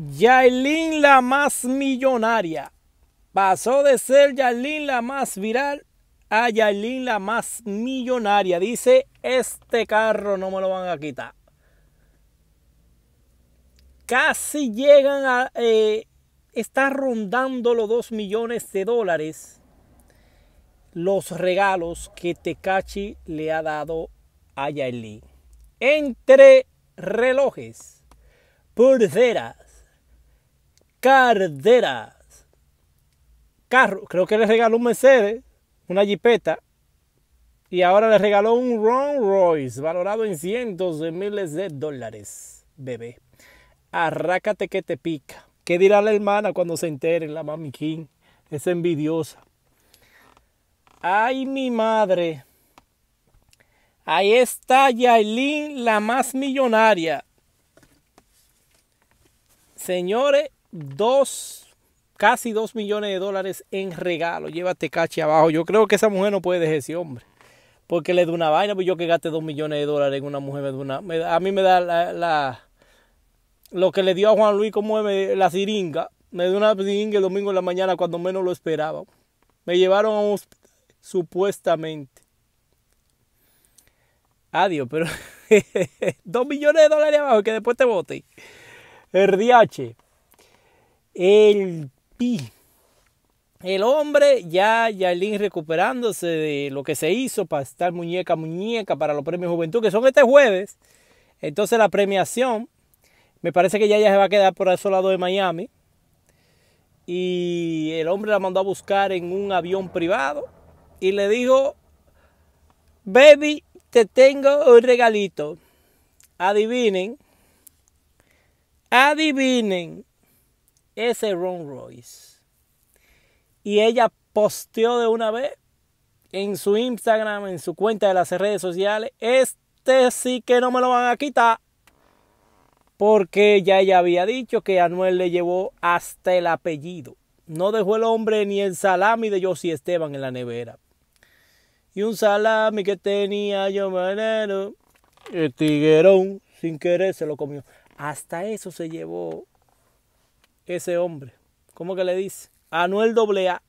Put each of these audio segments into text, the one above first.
Yailin la más millonaria. Pasó de ser Yailin la más viral a Yailin la más millonaria. Dice, este carro no me lo van a quitar. Casi llegan a... Eh, está rondando los 2 millones de dólares los regalos que Tecachi le ha dado a Yailin. Entre relojes, pulseras, Carderas. Carro, creo que le regaló un Mercedes, una jipeta, y ahora le regaló un Rolls Royce valorado en cientos de miles de dólares, bebé. Arrácate que te pica. ¿Qué dirá la hermana cuando se entere la mami King? Es envidiosa. Ay, mi madre. Ahí está Yailin, la más millonaria. Señores, dos, casi dos millones de dólares en regalo. Llévate cache abajo. Yo creo que esa mujer no puede dejar ese hombre. Porque le da una vaina, pues yo que gaste dos millones de dólares en una mujer, me da una, a mí me da la, lo que le dio a Juan Luis como la siringa. Me dio una siringa el domingo en la mañana cuando menos lo esperaba. Me llevaron a un supuestamente. Adiós, pero dos millones de dólares abajo que después te bote. El el pi. El hombre ya, link recuperándose de lo que se hizo para estar muñeca, muñeca para los premios Juventud, que son este jueves. Entonces la premiación, me parece que ya ya se va a quedar por el lado de Miami. Y el hombre la mandó a buscar en un avión privado y le dijo, baby, te tengo un regalito. Adivinen. Adivinen ese Ron Royce. Y ella posteó de una vez en su Instagram, en su cuenta de las redes sociales, este sí que no me lo van a quitar. Porque ya ella había dicho que Anuel le llevó hasta el apellido. No dejó el hombre ni el salami de Josie Esteban en la nevera. Y un salami que tenía yo manero, el tiguerón, sin querer se lo comió. Hasta eso se llevó ese hombre. ¿Cómo que le dice? Anuel AA.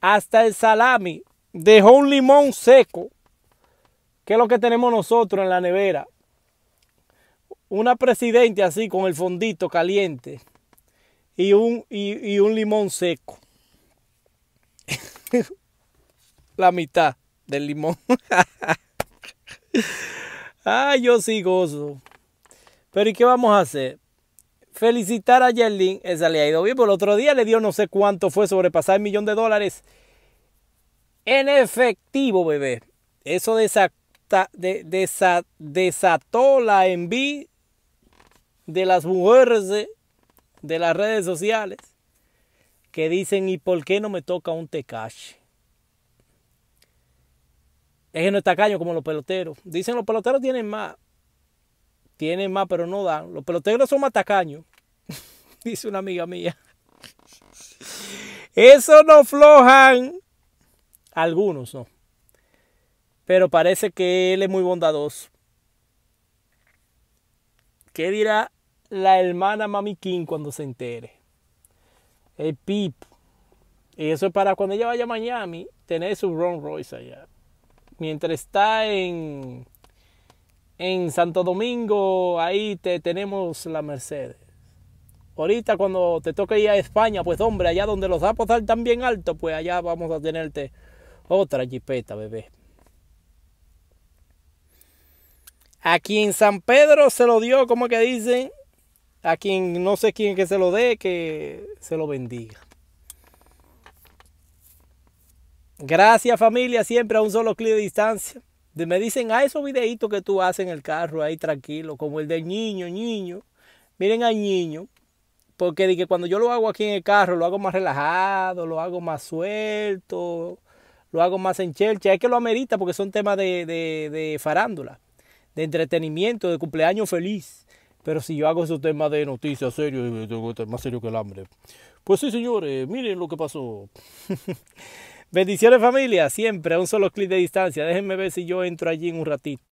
Hasta el salami dejó un limón seco, que es lo que tenemos nosotros en la nevera. Una presidente así con el fondito caliente y un, un limón seco. la mitad del limón. Ay, yo sí gozo. Pero ¿y qué vamos a hacer? felicitar a Yerlin, esa le ha ido bien, Porque el otro día le dio no sé cuánto fue, sobrepasar el millón de dólares en efectivo, bebé. Eso desató la envidia de las mujeres de, las redes sociales que dicen, ¿y por qué no me toca un tecache? Es que no es tacaño como los peloteros. Dicen los peloteros tienen más. Tienen más, pero no dan. Los peloteros son matacaños. dice una amiga mía. Eso no flojan. Algunos no. Pero parece que él es muy bondadoso. ¿Qué dirá la hermana Mami King cuando se entere? El pip. Y eso es para cuando ella vaya a Miami, tener su Ron Royce allá. Mientras está en en Santo Domingo, ahí te tenemos la Mercedes. Ahorita cuando te toque ir a España, pues hombre, allá donde los zapos están bien altos, pues allá vamos a tenerte otra jipeta, bebé. Aquí en San Pedro se lo dio, como que dicen, a quien no sé quién que se lo dé, que se lo bendiga. Gracias familia, siempre a un solo clic de distancia me dicen, ah, esos videitos que tú haces en el carro ahí tranquilo, como el del niño, niño. Miren al niño, porque de que cuando yo lo hago aquí en el carro, lo hago más relajado, lo hago más suelto, lo hago más en chelcha. Es que lo amerita porque son temas de, de, de farándula, de entretenimiento, de cumpleaños feliz. Pero si yo hago esos temas de noticias serios, más serio que el hambre. Pues sí, señores, miren lo que pasó. Bendiciones familia, siempre a un solo clic de distancia. Déjenme ver si yo entro allí en un ratito.